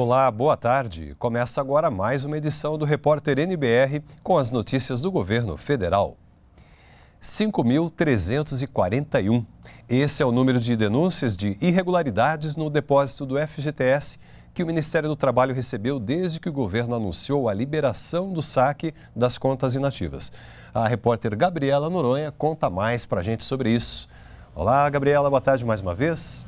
Olá, boa tarde. Começa agora mais uma edição do Repórter NBR com as notícias do governo federal. 5.341. Esse é o número de denúncias de irregularidades no depósito do FGTS que o Ministério do Trabalho recebeu desde que o governo anunciou a liberação do saque das contas inativas. A repórter Gabriela Noronha conta mais para a gente sobre isso. Olá, Gabriela, boa tarde mais uma vez.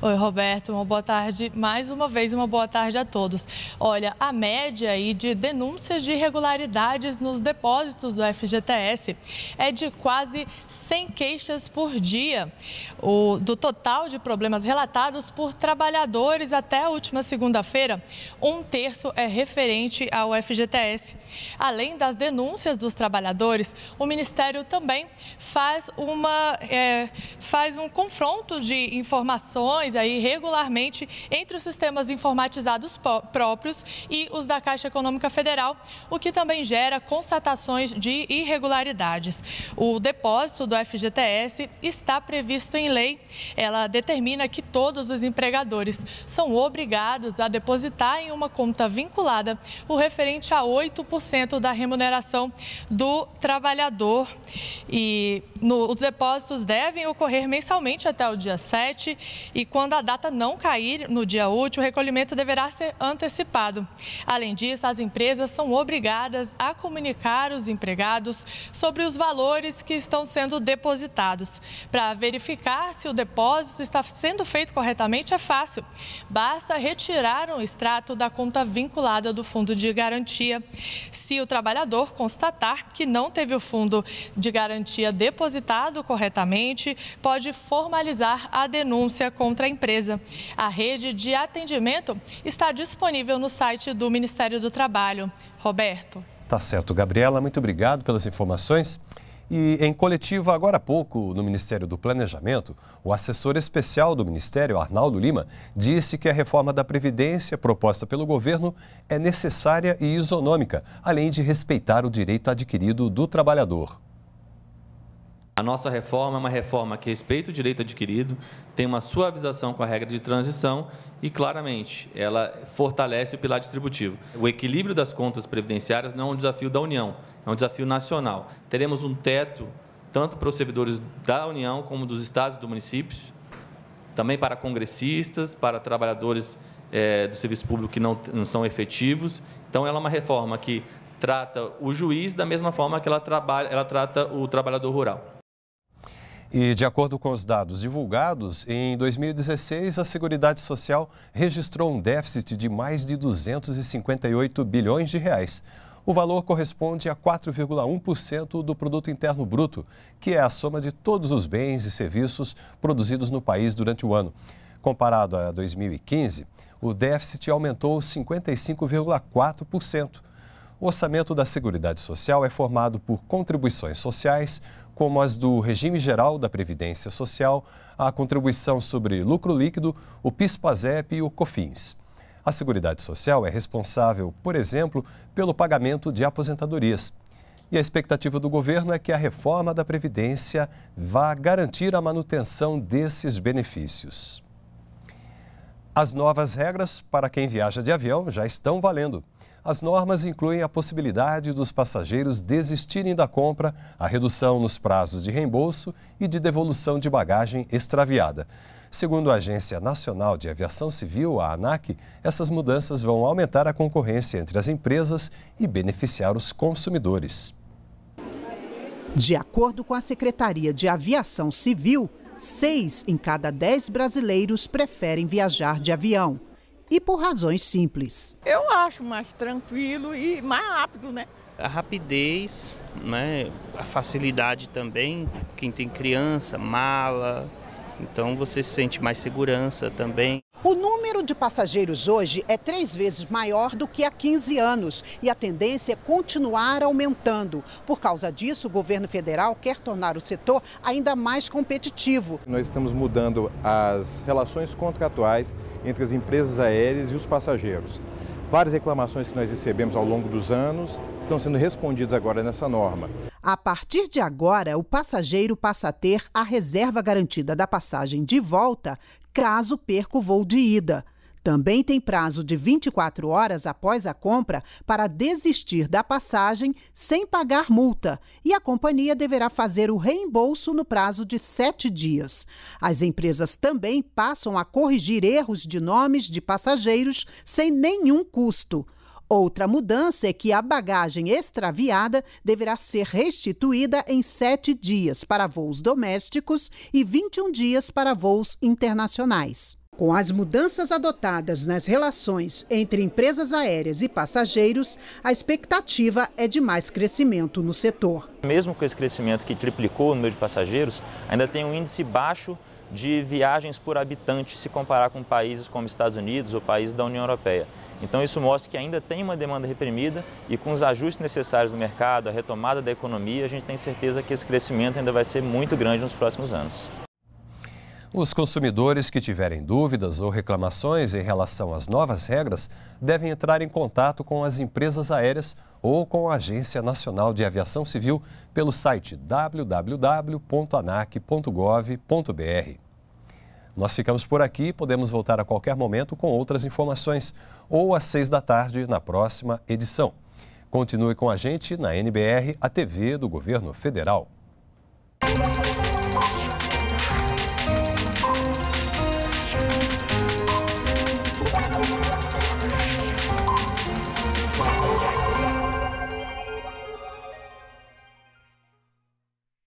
Oi, Roberto, uma boa tarde. Mais uma vez, uma boa tarde a todos. Olha, a média aí de denúncias de irregularidades nos depósitos do FGTS é de quase 100 queixas por dia. O, do total de problemas relatados por trabalhadores até a última segunda-feira, um terço é referente ao FGTS. Além das denúncias dos trabalhadores, o Ministério também faz, uma, é, faz um confronto de informações aí regularmente entre os sistemas informatizados próprios e os da Caixa Econômica Federal, o que também gera constatações de irregularidades. O depósito do FGTS está previsto em lei. Ela determina que todos os empregadores são obrigados a depositar em uma conta vinculada o referente a 8% da remuneração do trabalhador. E no, os depósitos devem ocorrer mensalmente até o dia 7 e quando a data não cair no dia útil, o recolhimento deverá ser antecipado. Além disso, as empresas são obrigadas a comunicar os empregados sobre os valores que estão sendo depositados. Para verificar se o depósito está sendo feito corretamente é fácil. Basta retirar um extrato da conta vinculada do fundo de garantia. Se o trabalhador constatar que não teve o fundo de garantia depositado, depositado corretamente, pode formalizar a denúncia contra a empresa. A rede de atendimento está disponível no site do Ministério do Trabalho. Roberto. Tá certo, Gabriela, muito obrigado pelas informações. E em coletiva, agora há pouco, no Ministério do Planejamento, o assessor especial do Ministério, Arnaldo Lima, disse que a reforma da Previdência proposta pelo governo é necessária e isonômica, além de respeitar o direito adquirido do trabalhador. A nossa reforma é uma reforma que respeita o direito adquirido, tem uma suavização com a regra de transição e, claramente, ela fortalece o pilar distributivo. O equilíbrio das contas previdenciárias não é um desafio da União, é um desafio nacional. Teremos um teto tanto para os servidores da União como dos estados e dos municípios, também para congressistas, para trabalhadores é, do serviço público que não, não são efetivos. Então, ela é uma reforma que trata o juiz da mesma forma que ela, trabalha, ela trata o trabalhador rural. E, de acordo com os dados divulgados, em 2016 a Seguridade Social registrou um déficit de mais de 258 bilhões de reais. O valor corresponde a 4,1% do produto interno bruto, que é a soma de todos os bens e serviços produzidos no país durante o ano. Comparado a 2015, o déficit aumentou 55,4%. O orçamento da Seguridade Social é formado por contribuições sociais, como as do regime geral da Previdência Social, a contribuição sobre lucro líquido, o PIS-PASEP e o COFINS. A Seguridade Social é responsável, por exemplo, pelo pagamento de aposentadorias. E a expectativa do governo é que a reforma da Previdência vá garantir a manutenção desses benefícios. As novas regras para quem viaja de avião já estão valendo. As normas incluem a possibilidade dos passageiros desistirem da compra, a redução nos prazos de reembolso e de devolução de bagagem extraviada. Segundo a Agência Nacional de Aviação Civil, a ANAC, essas mudanças vão aumentar a concorrência entre as empresas e beneficiar os consumidores. De acordo com a Secretaria de Aviação Civil, seis em cada dez brasileiros preferem viajar de avião e por razões simples. Eu acho mais tranquilo e mais rápido, né? A rapidez, né? a facilidade também, quem tem criança, mala, então você sente mais segurança também. O número de passageiros hoje é três vezes maior do que há 15 anos e a tendência é continuar aumentando. Por causa disso, o governo federal quer tornar o setor ainda mais competitivo. Nós estamos mudando as relações contratuais entre as empresas aéreas e os passageiros. Várias reclamações que nós recebemos ao longo dos anos estão sendo respondidas agora nessa norma. A partir de agora, o passageiro passa a ter a reserva garantida da passagem de volta caso perca o voo de ida. Também tem prazo de 24 horas após a compra para desistir da passagem sem pagar multa e a companhia deverá fazer o reembolso no prazo de sete dias. As empresas também passam a corrigir erros de nomes de passageiros sem nenhum custo. Outra mudança é que a bagagem extraviada deverá ser restituída em sete dias para voos domésticos e 21 dias para voos internacionais. Com as mudanças adotadas nas relações entre empresas aéreas e passageiros, a expectativa é de mais crescimento no setor. Mesmo com esse crescimento que triplicou o número de passageiros, ainda tem um índice baixo de viagens por habitante se comparar com países como Estados Unidos ou países da União Europeia. Então isso mostra que ainda tem uma demanda reprimida e com os ajustes necessários no mercado, a retomada da economia, a gente tem certeza que esse crescimento ainda vai ser muito grande nos próximos anos. Os consumidores que tiverem dúvidas ou reclamações em relação às novas regras devem entrar em contato com as empresas aéreas ou com a Agência Nacional de Aviação Civil pelo site www.anac.gov.br. Nós ficamos por aqui, podemos voltar a qualquer momento com outras informações ou às seis da tarde na próxima edição. Continue com a gente na NBR, a TV do Governo Federal.